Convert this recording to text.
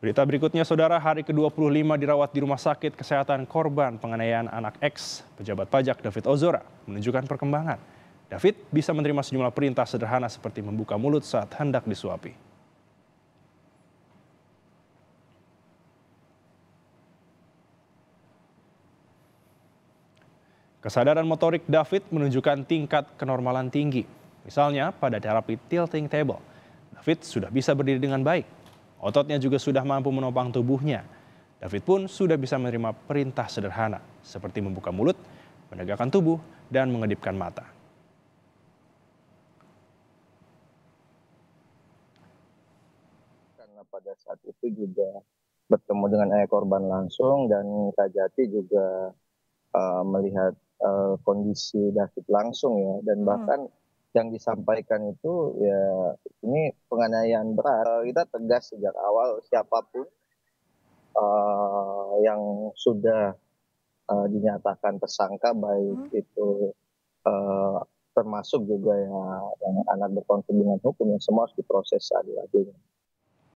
Berita berikutnya, Saudara, hari ke-25 dirawat di Rumah Sakit Kesehatan Korban Penganiayaan Anak X, pejabat pajak David Ozora, menunjukkan perkembangan. David bisa menerima sejumlah perintah sederhana seperti membuka mulut saat hendak disuapi. Kesadaran motorik David menunjukkan tingkat kenormalan tinggi. Misalnya pada terapi tilting table, David sudah bisa berdiri dengan baik Ototnya juga sudah mampu menopang tubuhnya. David pun sudah bisa menerima perintah sederhana, seperti membuka mulut, menegakkan tubuh, dan mengedipkan mata. Karena pada saat itu juga bertemu dengan ayah korban langsung dan Kajati juga uh, melihat uh, kondisi David langsung ya dan hmm. bahkan hmm yang disampaikan itu ya ini penganiayaan berat. Eh, kita tegas sejak awal siapapun uh, yang sudah uh, dinyatakan tersangka baik hmm. itu uh, termasuk juga ya yang anak berkonflik dengan hukum yang semua harus diproses adil adilnya